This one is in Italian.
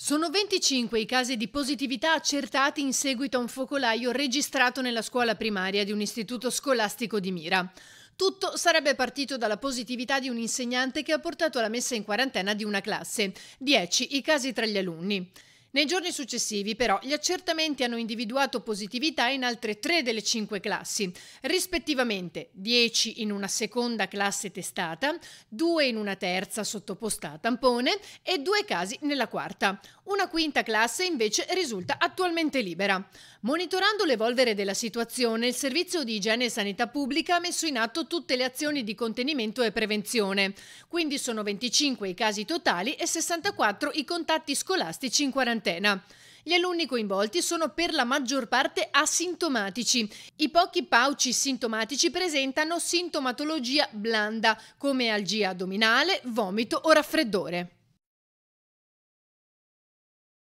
Sono 25 i casi di positività accertati in seguito a un focolaio registrato nella scuola primaria di un istituto scolastico di Mira. Tutto sarebbe partito dalla positività di un insegnante che ha portato alla messa in quarantena di una classe, 10 i casi tra gli alunni. Nei giorni successivi, però, gli accertamenti hanno individuato positività in altre tre delle cinque classi, rispettivamente 10 in una seconda classe testata, 2 in una terza sottoposta a tampone e 2 casi nella quarta. Una quinta classe invece risulta attualmente libera. Monitorando l'evolvere della situazione, il Servizio di Igiene e Sanità Pubblica ha messo in atto tutte le azioni di contenimento e prevenzione. Quindi sono 25 i casi totali e 64 i contatti scolastici in quarantena. Gli alunni coinvolti sono per la maggior parte asintomatici. I pochi pauci sintomatici presentano sintomatologia blanda, come algia addominale, vomito o raffreddore.